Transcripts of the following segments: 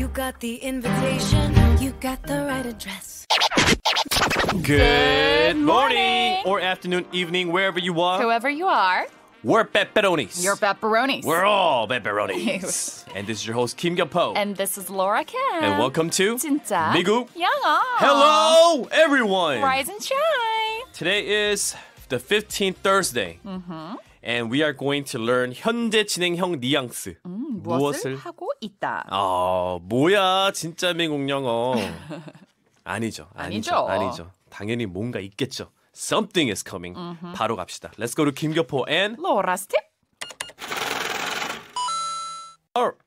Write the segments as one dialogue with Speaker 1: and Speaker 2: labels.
Speaker 1: You got the invitation, you got the right address. Good morning or afternoon, evening, wherever you are. Whoever you are. We're pepperonis. You're
Speaker 2: pepperonis. We're all
Speaker 1: pepperonis. and this is your host Kim Po.
Speaker 2: And this is Laura Kim. And welcome
Speaker 1: to 진짜 미국
Speaker 2: 영어. Hello,
Speaker 1: everyone. Rise
Speaker 2: and shine.
Speaker 1: Today is the 15th Thursday. Mm-hmm. and we are going to learn 현재 진행형 뉘앙스. 음, 무엇을, 무엇을,
Speaker 2: 하고 있다.
Speaker 1: 아, 뭐야, 진짜 미국 영어. 아니죠. 아니죠. 아니죠. 아니죠. 당연히 뭔가 있겠죠. Something is coming. 음흠. 바로 갑시다. Let's go to 김교포 and 로라스 팁.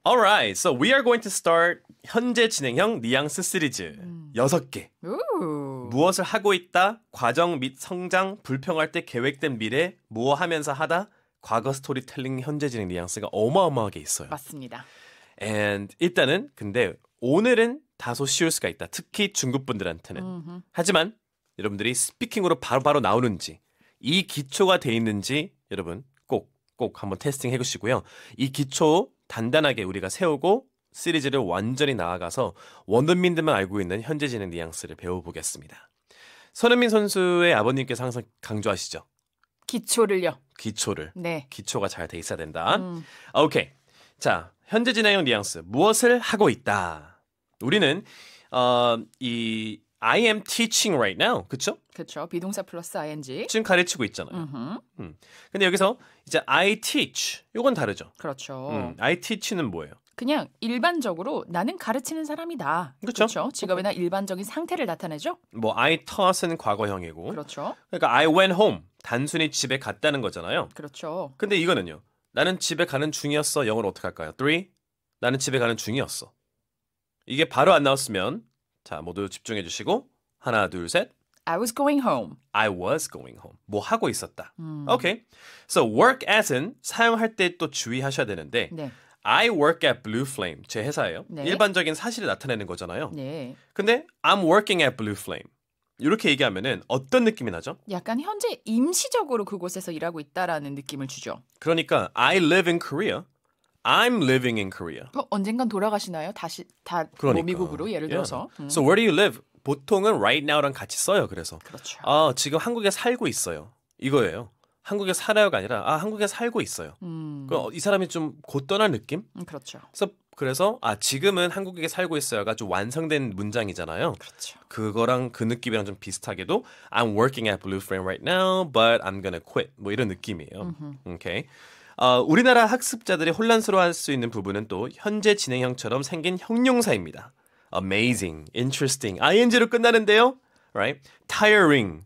Speaker 1: All right, so we are going to start 현재 진행형 뉘앙스 시리즈 음. 6개. 무엇을 하고 있다, 과정 및 성장, 불평할 때 계획된 미래, 무엇 뭐 하면서 하다, 과거 스토리텔링 현재 진행 뉘앙스가 어마어마하게 있어요. 맞습니다. And 일단은 근데 오늘은 다소 쉬울 수가 있다. 특히 중국 분들한테는. 음흠. 하지만 여러분들이 스피킹으로 바로바로 바로 나오는지 이 기초가 돼 있는지 여러분 꼭꼭 꼭 한번 테스팅 해 보시고요. 이 기초 단단하게 우리가 세우고 시리즈를 완전히 나아가서 원더민들만 알고 있는 현재 진행 뉘앙스를 배워보겠습니다. 손흥민 선수의 아버님께서 항상 강조하시죠. 기초를요. 기초를. 네. 기초가 잘 돼 있어야 된다. 음. 아, 오케이. 자, 현재 진행형 뉘앙스. 무엇을 하고 있다. 우리는 어, 이 I am teaching right now. 그쵸? 그쵸. 비동사 플러스 ing. 지금 가르치고 있잖아요. 음 근데 여기서 이제 I teach. 요건 다르죠. 그렇죠. 음, I teach는 뭐예요?
Speaker 2: 그냥 일반적으로 나는 가르치는 사람이다. 그렇죠. 그렇죠? 직업이나 일반적인 상태를 나타내죠.
Speaker 1: 뭐 I taught은 과거형이고. 그렇죠. 그러니까 I went home 단순히 집에 갔다는 거잖아요. 그렇죠. 근데 이거는요. 나는 집에 가는 중이었어. 영어로 어떻게 할까요? 3. 나는 집에 가는 중이었어. 이게 바로 안 나왔으면 자, 모두 집중해 주시고 하나, 둘, 셋. I was going home. I was going home. 뭐 하고 있었다. 음. Okay. So work as은 사용할 때 또 주의하셔야 되는데 네. I work at Blue Flame 제 회사예요. 네. 일반적인 사실을 나타내는 거잖아요. 네. 근데 I'm working at Blue Flame 이렇게 얘기하면은 어떤 느낌이 나죠?
Speaker 2: 약간 현재 임시적으로 그곳에서 일하고 있다라는 느낌을 주죠.
Speaker 1: 그러니까 I live in Korea. I'm living in Korea.
Speaker 2: 어, 언젠간 돌아가시나요? 다시 다 그러니까. 미국으로 예를 Yeah. 음. So
Speaker 1: where do you live? 보통은 right now랑 같이 써요. 그래서 그렇죠. 아 지금 한국에 살고 있어요. 이거예요. 한국에 살아요가 아니라 아 한국에 살고 있어요. 음. 이 사람이 좀 곧 떠날 느낌? 음, 그렇죠. 그래서 그래서 아 지금은 한국에 살고 있어요가 좀 완성된 문장이잖아요. 그렇죠. 그거랑 그 느낌이랑 좀 비슷하게도 I'm working at Blue Frame right now, but I'm gonna quit. 뭐 이런 느낌이에요. 오케이. Okay. 어, 우리나라 학습자들이 혼란스러워할 수 있는 부분은 또 현재 진행형처럼 생긴 형용사입니다. Amazing, interesting, ing로 끝나는데요. Right? Tiring,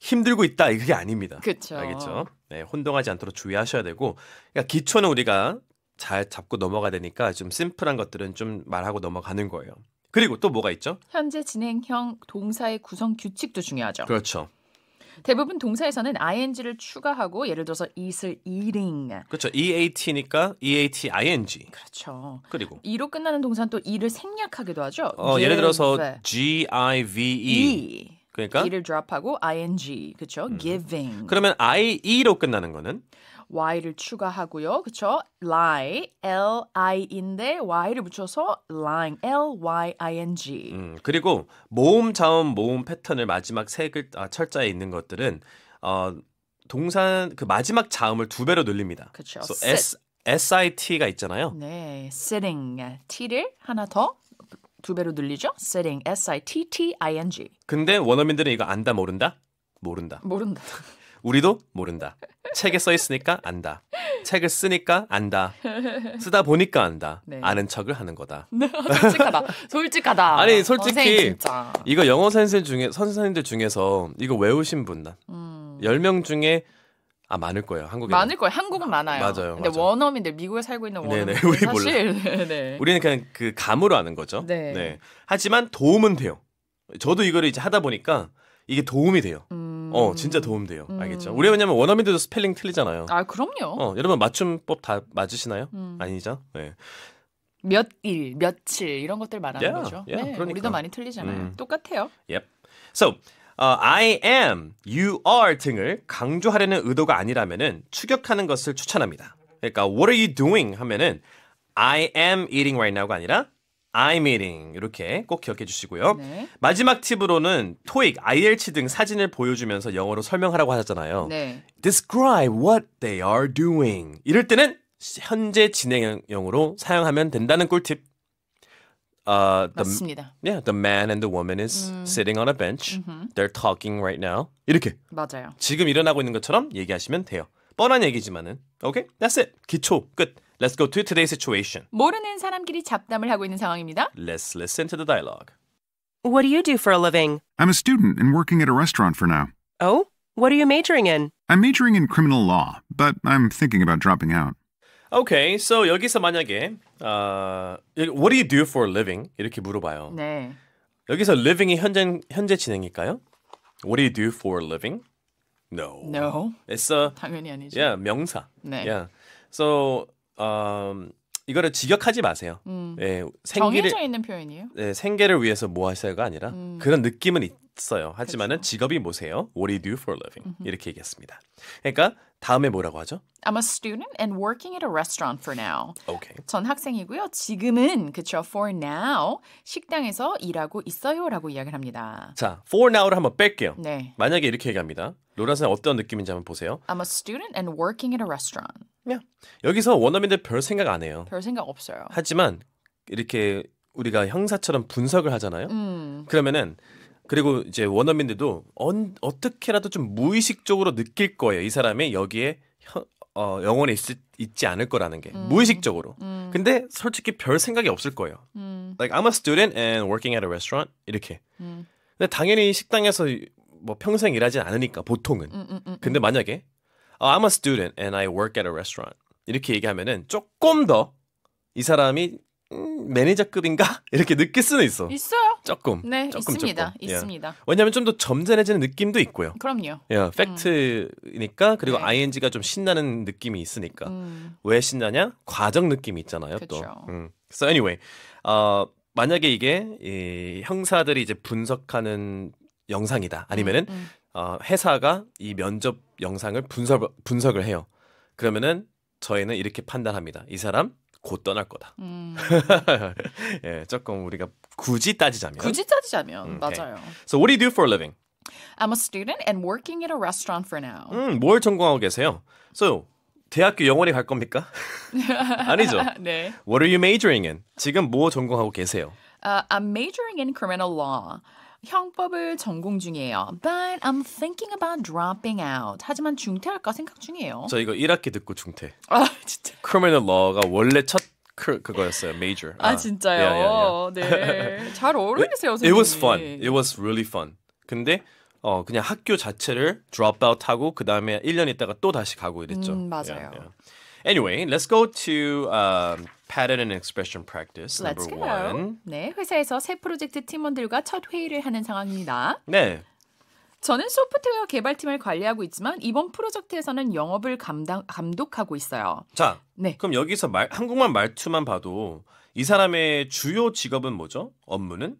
Speaker 1: 힘들고 있다 이게 아닙니다. 그렇죠. 알겠죠? 네, 혼동하지 않도록 주의하셔야 되고 그러니까 기초는 우리가 잘 잡고 넘어가야 되니까 좀 심플한 것들은 좀 말하고 넘어가는 거예요. 그리고 또 뭐가 있죠?
Speaker 2: 현재 진행형 동사의 구성 규칙도 중요하죠. 그렇죠. 대부분 동사에서는 ing를 추가하고 예를 들어서 it을 eating.
Speaker 1: 그렇죠. eat니까 eat ing. 그렇죠. 그리고
Speaker 2: 이로 끝나는 동사는 또 이를 생략하기도 하죠. 어, 예를 예, 들어서 네.
Speaker 1: g i v e. 그러니까 e를
Speaker 2: drop하고 ing 그렇죠? giving.
Speaker 1: 그러면 ie로 끝나는 거는
Speaker 2: y를 추가하고요. 그렇죠? lie, l i인데 y를 붙여서 lying, l y i n g.
Speaker 1: 음, 그리고 모음 자음 모음 패턴을 마지막 세 글, 아, 철자에 있는 것들은 어, 동산 그 마지막 자음을 두 배로 늘립니다. 그렇죠. So s SIT가 있잖아요.
Speaker 2: 네, sitting t를 하나 더두 배로 늘리죠. setting, S-I-T-T-I-N-G.
Speaker 1: 근데 원어민들은 이거 안다 모른다? 모른다. 모른다. 우리도 모른다. 책에 써 있으니까 안다. 책을 쓰니까 안다. 쓰다 보니까 안다. 네. 아는 척을 하는 거다.
Speaker 2: 네, 솔직하다. 솔직하다. 아니 솔직히
Speaker 1: 이거 영어 선생 중에 선생님들 중에서 이거 외우신 분나 음. 0명 중에 아 많을 거예요. 한국에 많을
Speaker 2: 거예요. 한국은 많아요. 맞아요. 근데 맞아요. 원어민들 미국에 살고 있는 네, 네, 원어민들 네네, 우리 사실 네, 네
Speaker 1: 우리는 그냥 그 감으로 아는 거죠. 네. 네. 하지만 도움은 돼요. 저도 이거를 이제 하다 보니까 이게 도움이 돼요. 음... 어, 진짜 도움 돼요. 음... 알겠죠? 우리 왜냐면 원어민들도 스펠링 틀리잖아요. 아,
Speaker 2: 그럼요. 어,
Speaker 1: 여러분 맞춤법 다 맞으시나요? 음... 아니죠? 네.
Speaker 2: 몇 일, 며칠 이런 것들 말하는 yeah, 거죠. Yeah, 네. 그러니까. 우리도 많이 틀리잖아요. 음. 똑같아요.
Speaker 1: Yep. So, 어, I am, you are 등을 강조하려는 의도가 아니라면은 추격하는 것을 추천합니다. 그러니까 What are you doing 하면은 I am eating right now가 아니라 I'm eating 이렇게 꼭 기억해 주시고요. 네. 마지막 팁으로는 토익, IELTS 등 사진을 보여주면서 영어로 설명하라고 하셨잖아요. 네. Describe what they are doing. 이럴 때는 현재 진행형으로 사용하면 된다는 꿀팁 Uh, the, 맞습니다. Yeah, the man and the woman is 음. sitting on a bench. 음흠. They're talking right now. 이렇게 맞아요. 지금 일어나고 있는 것처럼 얘기하시면 돼요. 뻔한 얘기지만은. Okay, that's it. 기초 끝. Let's go to today's situation.
Speaker 2: 모르는 사람끼리 잡담을 하고 있는 상황입니다.
Speaker 1: Let's listen to the dialogue.
Speaker 2: What do you do for a living? I'm a student and working at a restaurant for now. Oh, what are you majoring in? I'm majoring in criminal law, but I'm thinking about dropping out.
Speaker 1: Okay, so 여기서 만약에 uh, what do you do for a living? 이렇게 물어봐요. 네. 여기서 living이 현재 현재 진행일까요? What do you do for a living? No. No. It's a 당연히 아니죠. Yeah, 명사. 네. Yeah. So um, 이거를 직역하지 마세요. 음. 예, 생계를 정해져
Speaker 2: 있는 표현이에요.
Speaker 1: 예, 생계를 위해서 뭐 하세요가 아니라 음. 그런 느낌은 있어요. 하지만은 그렇 직업이 뭐세요? What do you do for a living? 음흠. 이렇게 얘기했습니다. 그러니까 다음에 뭐라고 하죠?
Speaker 2: I'm a student and working at a restaurant for now. o k a 전 학생이고요. 지금은 그쵸 for now 식당에서 일하고 있어요라고 이야기를 합니다.
Speaker 1: 자, for now를 한번 뺄게요. 네. 만약에 이렇게 얘기합니다. 로라 선생 어떤 느낌인지 한번 보세요.
Speaker 2: I'm a student and working at a restaurant. 그냥
Speaker 1: 여기서 원어민들 별 생각 안 해요.
Speaker 2: 별 생각 없어요.
Speaker 1: 하지만 이렇게 우리가 형사처럼 분석을 하잖아요. 음. 그러면은 그리고 이제 원어민들도 언, 어떻게라도 좀 무의식적으로 느낄 거예요. 이 사람이 여기에 혀, 어, 영혼에 있, 있지 않을 거라는 게 음. 무의식적으로. 음. 근데 솔직히 별 생각이 없을 거예요. 음. Like I'm a student and working at a restaurant 이렇게. 음. 근데 당연히 식당에서 뭐 평생 일하진 않으니까 보통은. 음, 음, 근데 만약에 Oh, I'm a student and I work at a restaurant. 이렇게 얘기하면은 조금 더 이 사람이 음, 매니저급인가 이렇게 느낄 수는 있어.
Speaker 2: 있어요. 조금. 네, 조금, 있습니다. 조금. 예. 있습니다. 예.
Speaker 1: 왜냐하면 좀 더 점잖해지는 느낌도 있고요. 그럼요. 예, 팩트니까 음. 그리고 네. ing가 좀 신나는 느낌이 있으니까 음. 왜 신나냐? 과정 느낌이 있잖아요. 그쵸. 또. 음. So anyway, 어, 만약에 이게 이 형사들이 이제 분석하는 영상이다 아니면은 음, 음. 어, 회사가 이 면접 영상을 분석 분석을 해요. 그러면은 저희는 이렇게 판단합니다. 이 사람 곧 떠날 거다. 음. 예, 조금 우리가 굳이 따지자면 굳이
Speaker 2: 따지자면 okay. 맞아요.
Speaker 1: So what do you do for a living?
Speaker 2: I'm a student and working at a restaurant for now.
Speaker 1: 음, 뭘 전공하고 계세요? So 대학교 영원히 갈 겁니까?
Speaker 2: 아니죠. 네.
Speaker 1: What are you majoring in? 지금 뭐 전공하고 계세요?
Speaker 2: Uh, I'm majoring in criminal law. 형법을 전공 중이에요. But I'm thinking about dropping out. 하지만 중퇴할까 생각 중이에요. 저
Speaker 1: 이거 1학기 듣고 중퇴. 아 진짜. Criminal law가 원래 첫 그, 거였어요 Major. 아, 아 진짜요? Yeah, yeah, yeah.
Speaker 2: 네. 잘 어울리세요, 선생님. It was fun. It was
Speaker 1: really fun. 근데 어 그냥 학교 자체를 drop out 하고 그 다음에 1년 있다가 또 다시 가고 이랬죠. 음, 맞아요. Anyway, let's go to um, pattern and expression practice number go. one.
Speaker 2: 네, 회사에서 새 프로젝트 팀원들과 첫 회의를 하는 상황입니다. 네. 저는 소프트웨어 개발팀을 관리하고 있지만 이번 프로젝트에서는 영업을 감당, 감독하고 있어요.
Speaker 1: 자, 네. 그럼 여기서 말, 한국말 말투만 봐도 이 사람의 주요 직업은 뭐죠? 업무는?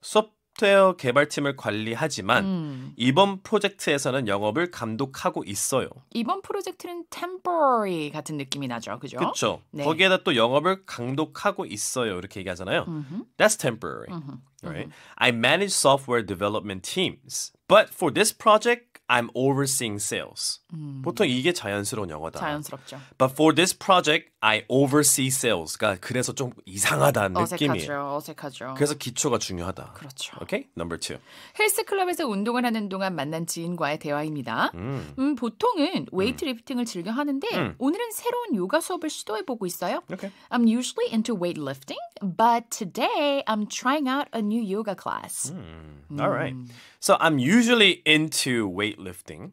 Speaker 1: 서프 소프트웨어 개발팀을 관리하지만 음. 이번 프로젝트에서는 영업을 감독하고 있어요.
Speaker 2: 이번 프로젝트는 temporary 같은 느낌이 나죠. 그죠? 그렇죠.
Speaker 1: 네. 거기에다 또 영업을 감독하고 있어요. 이렇게 얘기하잖아요. 음흠. That's temporary. 음흠. Right? 음흠. I manage software development teams. But for this project, I'm overseeing sales. 음. 보통 이게 자연스러운 영어다. 자연스럽죠. But for this project, I oversee sales. 그러니까 그래서 좀 이상하다 느낌이. 어색하죠.
Speaker 2: 어색하죠. 그래서
Speaker 1: 기초가 중요하다. 그렇죠. Okay, number two.
Speaker 2: 헬스 클럽에서 운동을 하는 동안 만난 지인과의 대화입니다. 음, 음 보통은 웨이트 리프팅을 즐겨 하는데 오늘은 새로운 요가 수업을 시도해 보고 있어요. Okay. I'm usually into weightlifting, but today I'm trying out a new yoga class.
Speaker 1: All right. So I'm usually into weightlifting,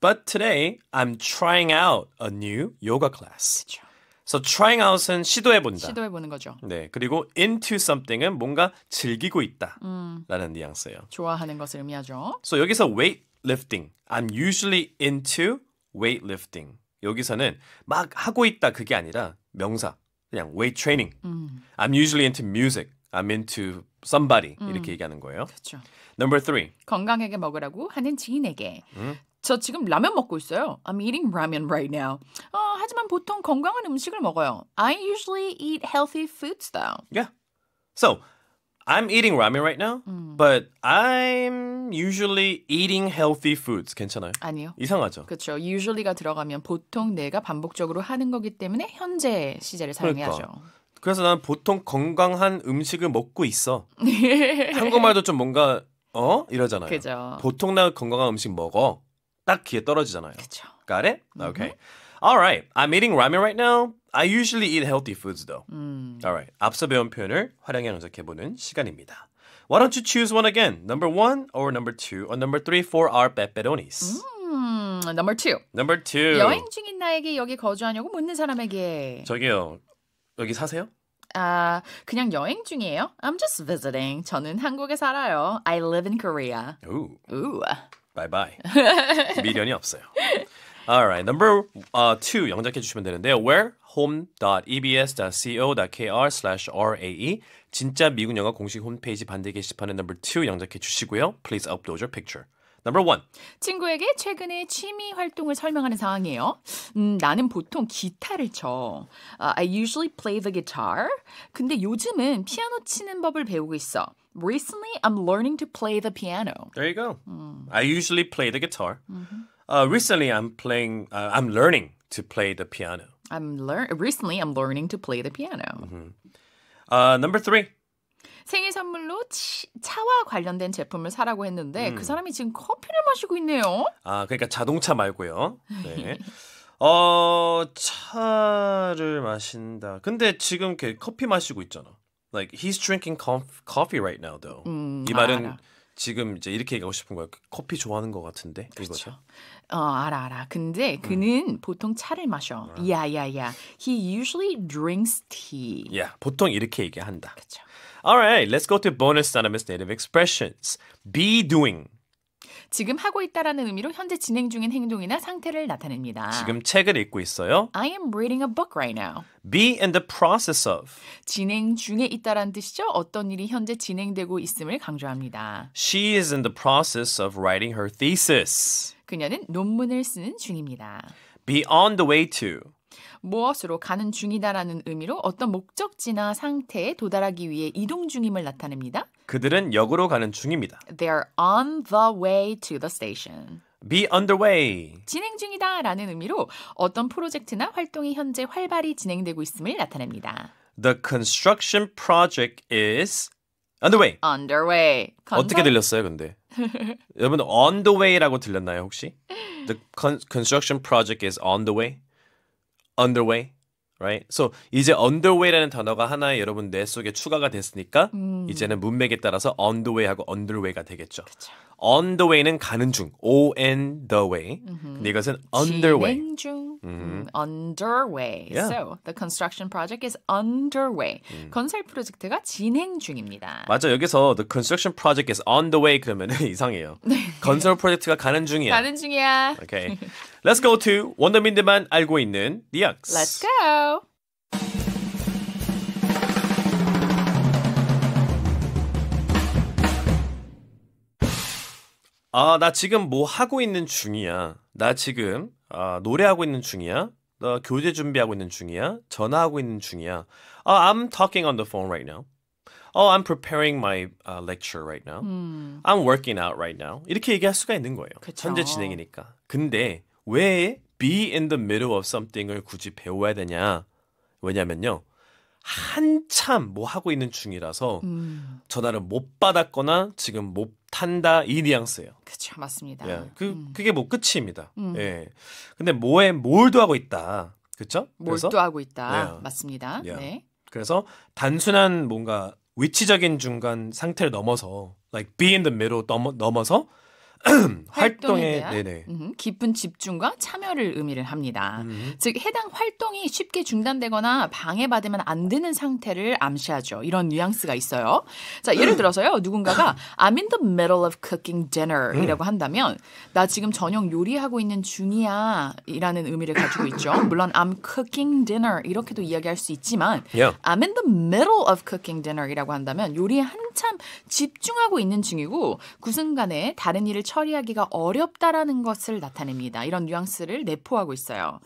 Speaker 1: but today I'm trying out a new yoga class. 그렇죠. So trying out은 시도해 본다. 시도해 보는 거죠. 네, 그리고 into something은 뭔가 즐기고 있다라는 뉘앙스예요.
Speaker 2: 좋아하는 것을 의미하죠.
Speaker 1: So 여기서 weightlifting, I'm usually into weightlifting. 여기서는 막 하고 있다 그게 아니라 명사 그냥 weight training. 음. I'm usually into music. I'm into somebody 음. 이렇게 얘기하는 거예요. 그렇죠. Number three.
Speaker 2: 건강하게 먹으라고 하는 지인에게. 음? 저 지금 라면 먹고 있어요. I'm eating ramen right now. 어, 하지만 보통 건강한 음식을 먹어요. I usually eat healthy foods though.
Speaker 1: Yeah. So, I'm eating ramen right now, 음. but I'm usually eating healthy foods. 괜찮아요? 아니요. 이상하죠.
Speaker 2: 그렇죠. usually가 들어가면 보통 내가 반복적으로 하는 거기 때문에 현재 시제를 사용해야죠.
Speaker 1: 그러니까. 그래서 나는 보통 건강한 음식을 먹고 있어. 한국말도 좀 뭔가 어 이러잖아요. 그죠. 보통 나 건강한 음식 먹어. 딱 귀에 떨어지잖아요. 그죠. Got it? Okay. All right. I'm eating ramen right now. I usually eat healthy foods though. 음. All right. 앞서 배운 표현을 활용해 연습해 보는 시간입니다. Why don't you choose one again? Number one or number two or number three for our pepperonis?
Speaker 2: 음, number two.
Speaker 1: Number two. 여행
Speaker 2: 중인 나에게 여기 거주하냐고 묻는 사람에게.
Speaker 1: 저기요. 여기 사세요?
Speaker 2: 아, 그냥 여행 중이에요. I'm just visiting. 저는 한국에 살아요. I live in Korea.
Speaker 1: Ooh. Ooh. Bye bye. 미련이 없어요. Alright, number uh, two 영작해 주시면 되는데요. Where home.ebs.co.kr/rae 진짜 미국 영어 공식 홈페이지 반대 게시판에 number two 영작해 주시고요. Please upload your picture. Number one.
Speaker 2: 친구에게 최근에 취미 활동을 설명하는 상황이에요. 음, 나는 보통 기타를 쳐. Uh, I usually play the guitar. 근데 요즘은 피아노 치는 법을 배우고 있어. Recently, I'm learning to play the piano.
Speaker 1: There you go. 음. I usually play the guitar. 음. Uh, recently, I'm playing. Uh, I'm learning to play the piano.
Speaker 2: I'm learn. Recently, I'm learning to play the piano.
Speaker 1: Mm-hmm. Uh, number three.
Speaker 2: 생일 선물로 치, 관련된 제품을 사라고 했는데 그 음. 그 사람이 지금 커피를 마시고 있네요.
Speaker 1: 아, 그러니까 자동차 말고요. 네. 어, 차를 마신다. 근데 지금 걔 커피 마시고 있잖아. Like he's drinking coffee right now though. 음, 이 말은 알아. 지금 이제 이렇게 얘기하고 싶은 거야. 그 커피 좋아하는 것 같은데 그렇죠. 이거죠.
Speaker 2: 어 알아 알아. 근데 음. 그는 음. 보통 차를 마셔. 야야야. 아. Yeah, yeah, yeah. He usually drinks
Speaker 1: tea. 야 yeah, 보통 이렇게 얘기한다. 그렇죠. Alright, let's go to bonus synonymous native expressions. Be doing.
Speaker 2: 지금 하고 있다라는 의미로 현재 진행 중인 행동이나 상태를 나타냅니다. 지금
Speaker 1: 책을 읽고 있어요. I am reading a book right now. Be in the process of.
Speaker 2: 진행 중에 있다란 뜻이죠. 어떤 일이 현재 진행되고 있음을 강조합니다.
Speaker 1: She is in the process of writing her thesis.
Speaker 2: 그녀는 논문을 쓰는 중입니다.
Speaker 1: Be on the way to.
Speaker 2: 무엇으로 가는 중이다라는 의미로 어떤 목적지나 상태에 도달하기 위해 이동 중임을 나타냅니다.
Speaker 1: 그들은 역으로 가는 중입니다.
Speaker 2: They're on the way to the station.
Speaker 1: be underway.
Speaker 2: 진행 중이다라는 의미로 어떤 프로젝트나 활동이 현재 활발히 진행되고 있음을 나타냅니다.
Speaker 1: The construction project is underway.
Speaker 2: underway. 건설... 어떻게 들렸어요,
Speaker 1: 근데? 여러분 on the way라고 들렸나요, 혹시? The con- construction project is on the way. underway, right? So 이제 underway라는 단어가 하나의 여러분 뇌 속에 추가가 됐으니까 음. 이제는 문맥에 따라서 on the way하고 underway가 되겠죠. 그쵸. on the way는 가는 중, on the way. 음흠. 근데 이것은 underway. 진행 중. mm-hmm.
Speaker 2: underway. Yeah. So the construction project is underway. 음. 건설 프로젝트가 진행 중입니다.
Speaker 1: 맞아 여기서 the construction project is on the way 그러면 이상해요. 건설 프로젝트가 가는 중이야. 가는
Speaker 2: 중이야. Okay,
Speaker 1: let's go to 원더민들만 알고 있는 니악스. Let's
Speaker 2: go.
Speaker 1: 아, 나 지금 뭐 하고 있는 중이야. 나 지금 아, 노래하고 있는 중이야. 나 교재 준비하고 있는 중이야. 전화하고 있는 중이야. Oh, I'm talking on the phone right now. Oh, I'm preparing my uh, lecture right now. 음. I'm working out right now. 이렇게 얘기할 수가 있는 거예요. 그쵸. 현재 진행이니까. 근데 왜 be in the middle of something을 굳이 배워야 되냐? 왜냐면요. 한참 뭐 하고 있는 중이라서 음. 전화를 못 받았거나 지금 못 탄다 이 뉘앙스예요. 그렇죠, 맞습니다. 예, 그 음. 그게 뭐 끝입니다. 음. 예, 근데 뭐에 뭘도 하고 있다, 그렇죠? 뭘도 하고 있다, 예.
Speaker 2: 맞습니다. 예. 네.
Speaker 1: 그래서 단순한 뭔가 위치적인 중간 상태를 넘어서 like be in the middle 넘어, 넘어서 활동에 네네.
Speaker 2: 깊은 집중과 참여를 의미를 합니다. 음. 즉 해당 활동이 쉽게 중단되거나 방해받으면 안 되는 상태를 암시하죠. 이런 뉘앙스가 있어요. 자 예를 들어서요 누군가가 I'm in the middle of cooking dinner이라고 음. 한다면 나 지금 저녁 요리하고 있는 중이야라는 의미를 가지고 있죠. 물론 I'm cooking dinner 이렇게도 이야기할 수 있지만 yeah. I'm in the middle of cooking dinner이라고 한다면 요리에 한참 집중하고 있는 중이고 그 순간에 다른 일을 처 처리하기가 어렵다라는 것을 나타냅니다. 이런 뉘앙스를 내포하고 있어요.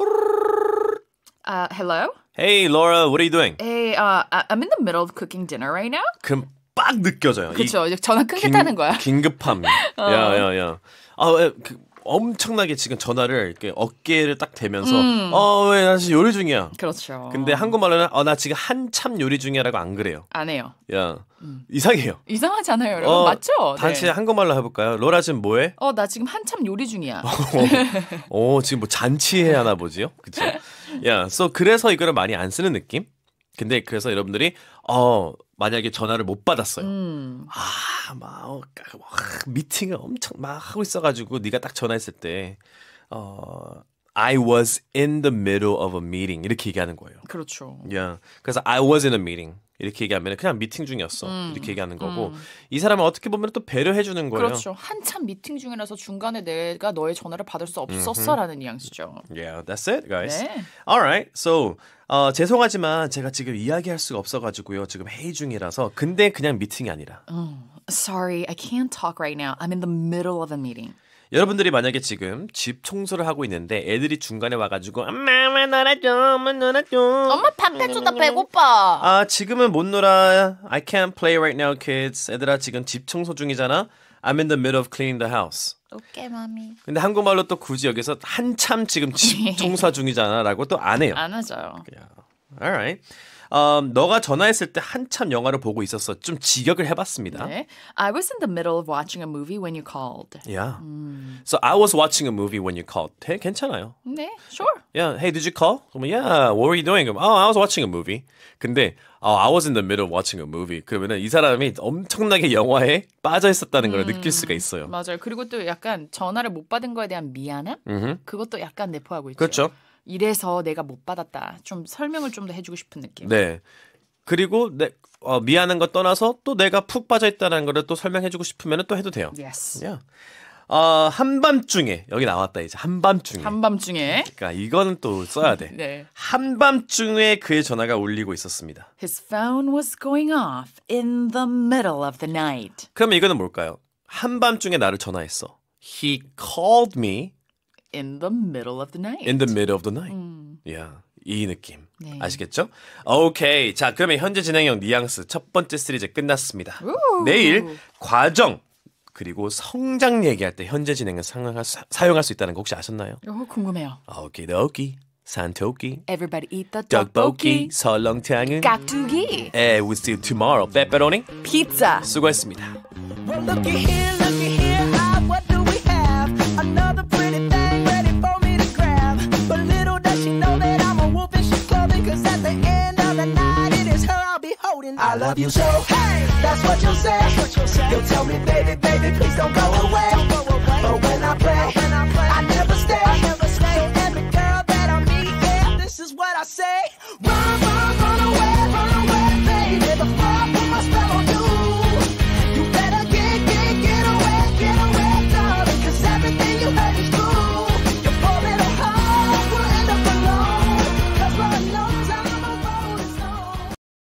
Speaker 2: Uh, hello?
Speaker 1: Hey, Laura, what are you doing?
Speaker 2: Hey, uh, I'm in the middle of cooking dinner right now.
Speaker 1: 그럼 빡 느껴져요. 그렇죠.
Speaker 2: 전화 끊겠다는 거야.
Speaker 1: 긴급함. 야야야. 아, 그, 엄청나게 지금 전화를 이렇게 어깨를 딱 대면서 음. 어왜 나 지금 요리 중이야. 그렇죠. 근데 한국말로는 어 나 지금 한참 요리 중이야라고 안 그래요. 안 해요. 야 음. 이상해요.
Speaker 2: 이상하지 않아요, 여러분? 어, 맞죠? 단체 네.
Speaker 1: 한국말로 해볼까요? 로라 지금 뭐해?
Speaker 2: 어 나 지금 한참 요리 중이야. 어, 어,
Speaker 1: 어. 어 지금 뭐 잔치해 야 하나 보지요? 그렇죠. 야, so 그래서 이거를 많이 안 쓰는 느낌? 근데 그래서 여러분들이 어 만약에 전화를 못 받았어요. 음. 아막 어, 미팅을 엄청 막 하고 있어가지고 네가 딱 전화했을 때 어. I was in the middle of a meeting 이렇게 얘기하는 거예요. 그렇죠. Yeah. 그래서 I was in a meeting 이렇게 얘기하면 그냥 미팅 중이었어 음. 이렇게 얘기하는 거고 음. 이 사람은 어떻게 보면 또 배려해 주는 거예요. 그렇죠.
Speaker 2: 한참 미팅 중이라서 중간에 내가 너의 전화를 받을 수 없었어라는 mm-hmm.
Speaker 1: 뉘앙스죠. Yeah, that's it, guys. 네. All right, so 어, 죄송하지만 제가 지금 이야기할 수가 없어가지고요. 지금 회의 중이라서. 근데 그냥 미팅이 아니라.
Speaker 2: Oh, sorry, I can't talk right now. I'm in the middle of a meeting.
Speaker 1: 여러분들이 만약에 지금 집 청소를 하고 있는데 애들이 중간에 와가지고 엄마 엄마 놀아줘 엄마 놀아줘 엄마 밥 해줘 나 배고파 아 지금은 못 놀아 I can't play right now kids 애들아 지금 집 청소 중이잖아 I'm in the middle of cleaning the house. 오케이, 마미. 근데 한국말로 또 굳이 여기서 한참 지금 집 청소 중이잖아라고 또 안 해요. 안 하죠. Yeah. All right. Um, 너가 전화했을 때 한참 영화를 보고 있어서 좀 직역을 해봤습니다. 네.
Speaker 2: I was in the middle of watching a movie when you called.
Speaker 1: Yeah. 음. So I was watching a movie when you called. 되, 괜찮아요.
Speaker 2: 네, sure.
Speaker 1: Yeah. Hey, did you call? 그러면 Yeah. What were you doing? 그럼, Oh, I was watching a movie. 근데 oh, I was in the middle of watching a movie. 그러면은 이 사람이 엄청나게 영화에 빠져 있었다는 걸 음, 느낄 수가 있어요.
Speaker 2: 맞아요. 그리고 또 약간 전화를 못 받은 거에 대한 미안함? 음흠. 그것도 약간 내포하고 있죠. 그렇죠. 이래서 내가 못 받았다. 좀 설명을 좀 더 해주고 싶은 느낌.
Speaker 1: 네. 그리고 내, 어, 미안한 거 떠나서 또 내가 푹 빠져 있다는 거를 또 설명해주고 싶으면 또 해도 돼요. Yes. Yeah. 어, 한밤중에 여기 나왔다 이제 한밤중에.
Speaker 2: 한밤중에.
Speaker 1: 그러니까 이거는 또 써야 돼. 네. 한밤중에 그의 전화가 울리고 있었습니다.
Speaker 2: His phone was going off in the middle of the night.
Speaker 1: 그러 이거는 뭘까요? 한밤중에 나를 전화했어. He called me
Speaker 2: in the middle of the night.
Speaker 1: In the middle of the night. 음. Yeah. 이 느낌. 네. 아시겠죠? 오케이. 자, 그러면 현재 진행형 뉘앙스 첫 번째 시리즈 끝났습니다. 우! 내일 과정 그리고 성장 얘기할 때 현재 진행형 상황을 사, 사용할 수 있다는 거 혹시 아셨나요?
Speaker 2: 오, 궁금해요.
Speaker 1: 오케이, 오케이. 산토끼
Speaker 2: Everybody eat the 떡볶이
Speaker 1: 설렁탕은
Speaker 2: 깍두기
Speaker 1: Eh, we see you tomorrow 페페로니 피자 수고했습니다 well, looky here, looky here, how, what do we have? Another pretty love you so. Hey, that's what you'll say. You'll tell me, baby, baby, please don't go away.